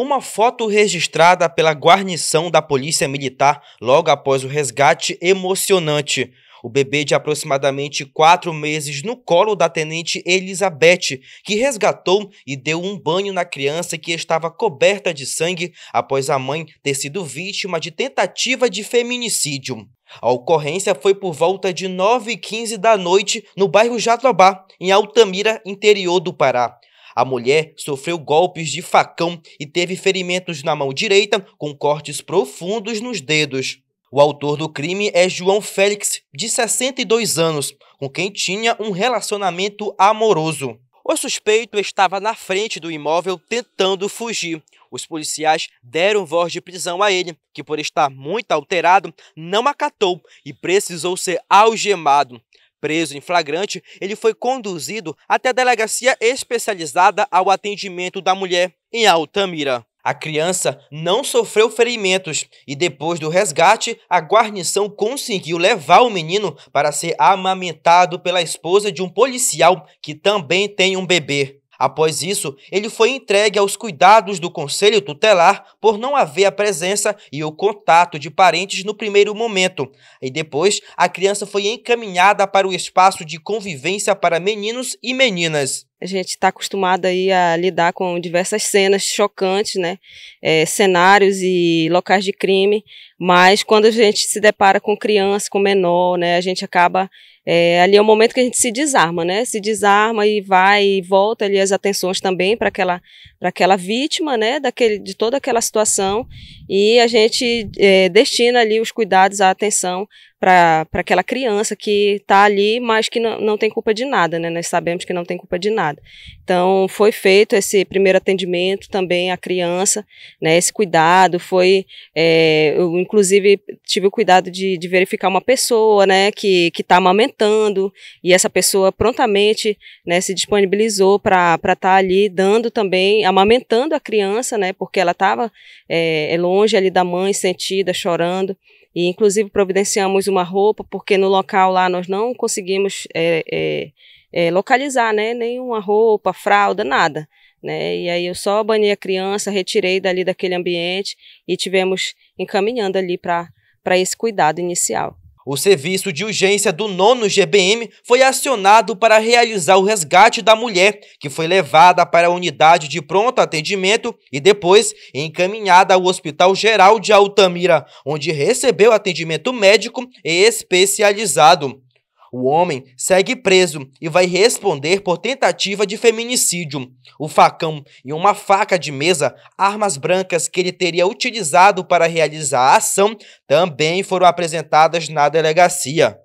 Uma foto registrada pela guarnição da Polícia Militar logo após o resgate emocionante. O bebê de aproximadamente quatro meses no colo da tenente Elizabeth, que resgatou e deu um banho na criança que estava coberta de sangue após a mãe ter sido vítima de tentativa de feminicídio. A ocorrência foi por volta de 9h15 da noite no bairro Jatobá, em Altamira, interior do Pará. A mulher sofreu golpes de facão e teve ferimentos na mão direita com cortes profundos nos dedos. O autor do crime é João Félix, de 62 anos, com quem tinha um relacionamento amoroso. O suspeito estava na frente do imóvel tentando fugir. Os policiais deram voz de prisão a ele, que, por estar muito alterado, não acatou e precisou ser algemado. Preso em flagrante, ele foi conduzido até a delegacia especializada ao atendimento da mulher, em Altamira. A criança não sofreu ferimentos e, depois do resgate, a guarnição conseguiu levar o menino para ser amamentado pela esposa de um policial que também tem um bebê. Após isso, ele foi entregue aos cuidados do conselho tutelar por não haver a presença e o contato de parentes no primeiro momento. E depois, a criança foi encaminhada para o espaço de convivência para meninos e meninas a gente está acostumado aí a lidar com diversas cenas chocantes, né? É, cenários e locais de crime, mas quando a gente se depara com criança, com menor, né? A gente acaba é, ali é o momento que a gente se desarma, né? Se desarma e vai e volta ali as atenções também para aquela aquela vítima, né? Daquele de toda aquela situação e a gente é, destina ali os cuidados, a atenção para aquela criança que está ali, mas que não, não tem culpa de nada, né? Nós sabemos que não tem culpa de nada. Então, foi feito esse primeiro atendimento também à criança, né? Esse cuidado foi, é, eu inclusive tive o cuidado de, de verificar uma pessoa, né? Que está amamentando e essa pessoa prontamente, né? Se disponibilizou para estar tá ali dando também, amamentando a criança, né? Porque ela estava é, é, longe ali da mãe, sentida, chorando. E, inclusive, providenciamos uma roupa, porque no local lá nós não conseguimos é, é, é, localizar né, nenhuma roupa, fralda, nada. Né? E aí eu só banhei a criança, retirei dali daquele ambiente e tivemos encaminhando ali para esse cuidado inicial. O serviço de urgência do nono GBM foi acionado para realizar o resgate da mulher, que foi levada para a unidade de pronto atendimento e depois encaminhada ao Hospital Geral de Altamira, onde recebeu atendimento médico e especializado. O homem segue preso e vai responder por tentativa de feminicídio. O facão e uma faca de mesa, armas brancas que ele teria utilizado para realizar a ação, também foram apresentadas na delegacia.